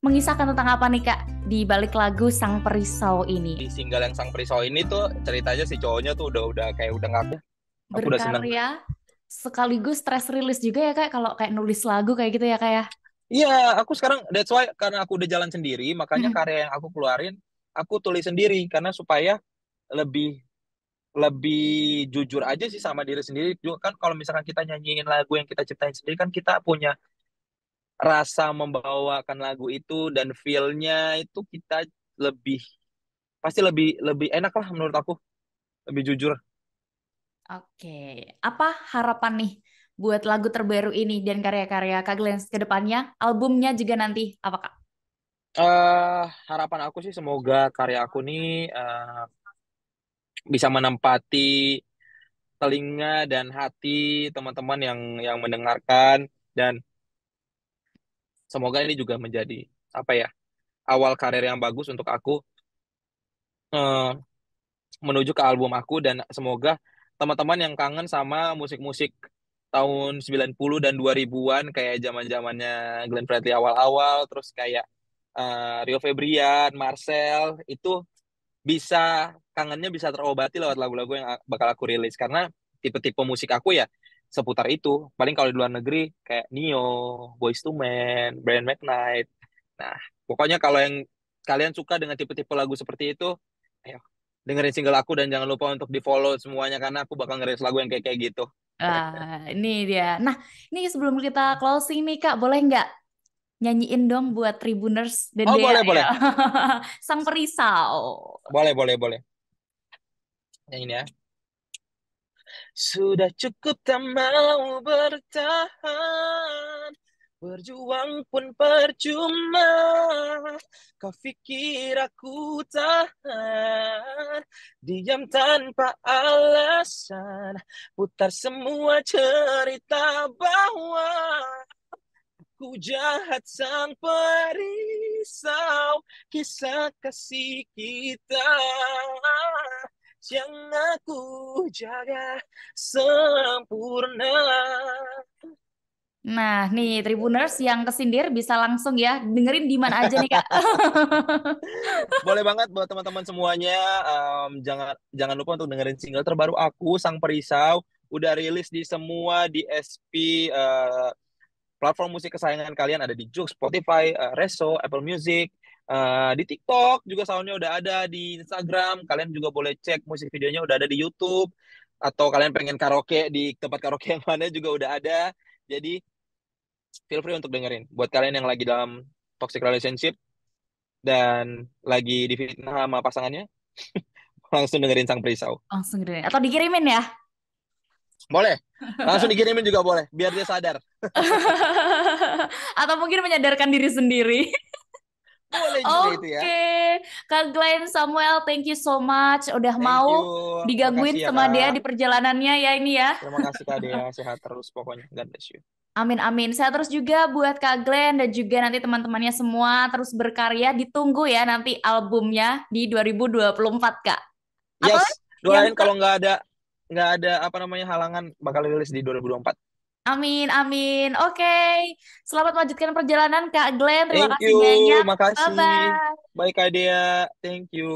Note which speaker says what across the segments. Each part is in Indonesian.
Speaker 1: mengisahkan tentang apa nih kak di balik lagu Sang Perisau ini?
Speaker 2: Di single yang Sang Perisau ini tuh ceritanya si cowoknya tuh udah udah kayak udah ngaku. Aku udah
Speaker 1: sekaligus stress rilis juga ya kak kalau kayak nulis lagu kayak gitu ya kak ya?
Speaker 2: Iya, aku sekarang that's why karena aku udah jalan sendiri, makanya hmm. karya yang aku keluarin aku tulis sendiri karena supaya lebih lebih jujur aja sih sama diri sendiri juga kan kalau misalkan kita nyanyiin lagu yang kita ciptain sendiri kan kita punya rasa membawakan lagu itu dan feelnya itu kita lebih pasti lebih lebih enak lah menurut aku lebih jujur.
Speaker 1: Oke, apa harapan nih buat lagu terbaru ini dan karya-karya Kak Glens ke depannya? Albumnya juga nanti
Speaker 2: apa Kak? Uh, harapan aku sih semoga karya aku nih uh, bisa menempati telinga dan hati teman-teman yang yang mendengarkan dan semoga ini juga menjadi apa ya awal karir yang bagus untuk aku uh, menuju ke album aku dan semoga teman-teman yang kangen sama musik-musik tahun 90 dan 2000-an kayak zaman-zamannya Glenn Fredly awal-awal terus kayak uh, Rio Febrian, Marcel itu bisa kangennya bisa terobati lewat lagu-lagu yang bakal aku rilis karena tipe-tipe musik aku ya seputar itu. Paling kalau di luar negeri kayak Neo, Boyz II Men, Brian McKnight. Nah, pokoknya kalau yang kalian suka dengan tipe-tipe lagu seperti itu, ayo dengerin single aku dan jangan lupa untuk di follow semuanya karena aku bakal ngeres lagu yang kayak kayak gitu.
Speaker 1: Ah, ini dia. Nah, ini sebelum kita closing nih Kak, boleh nggak nyanyiin dong buat Tribuners dan Oh, dia, boleh, ya? boleh. Sang perisau.
Speaker 2: Boleh, boleh, boleh. Yang ini ya. Sudah cukup tak mau bertahan Berjuang pun percuma Kau fikir aku tahan Diam tanpa alasan Putar semua cerita bahwa Aku jahat sang perisau Kisah kasih kita Yang aku jaga sempurna.
Speaker 1: Nah, nih Tribuners yang kesindir bisa langsung ya dengerin di mana aja nih kak.
Speaker 2: Boleh banget buat teman-teman semuanya, um, jangan jangan lupa untuk dengerin single terbaru aku Sang Perisau udah rilis di semua DSP uh, eh, platform musik kesayangan kalian ada di Joox, Spotify, uh, Reso, Apple Music, Eh, di TikTok juga soundnya udah ada di Instagram. Kalian juga boleh cek musik videonya udah ada di YouTube. Atau kalian pengen karaoke di tempat karaoke yang mana juga udah ada. Jadi feel free untuk dengerin. Buat kalian yang lagi dalam toxic relationship dan lagi di fitnah sama pasangannya, langsung dengerin Sang Perisau.
Speaker 1: Langsung dengerin. Atau dikirimin ya? Boleh. Langsung
Speaker 2: dikirimin juga boleh. Biar dia sadar.
Speaker 1: Atau mungkin menyadarkan diri sendiri.
Speaker 2: Oke, okay. ya. Oke.
Speaker 1: Kak Glenn Samuel, thank you so much udah thank mau you. digangguin kasih, ya, sama Kak. dia di perjalanannya ya ini ya. Terima
Speaker 2: kasih Kak Dea, sehat terus pokoknya. God bless you.
Speaker 1: Amin amin. Saya terus juga buat Kak Glenn dan juga nanti teman-temannya semua terus berkarya. Ditunggu ya nanti albumnya di 2024 Kak.
Speaker 2: Apa yes. Doain kalau nggak ada nggak ada apa namanya halangan bakal rilis di 2024.
Speaker 1: Amin, amin. Oke, selamat melanjutkan perjalanan Kak Glenn. Terima Thank kasih you, banyak. makasih. Bye-bye.
Speaker 2: Baik Kak Dea, thank you.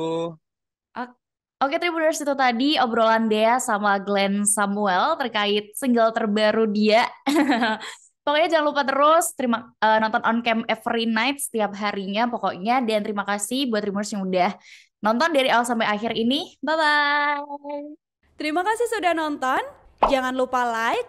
Speaker 1: Oke, okay, Tribuners itu tadi obrolan Dea sama Glenn Samuel terkait single terbaru dia. pokoknya jangan lupa terus terima uh, nonton on cam every night setiap harinya pokoknya dan terima kasih buat Tribuners yang udah nonton dari awal sampai akhir ini. Bye bye. Terima kasih sudah nonton. Jangan lupa like,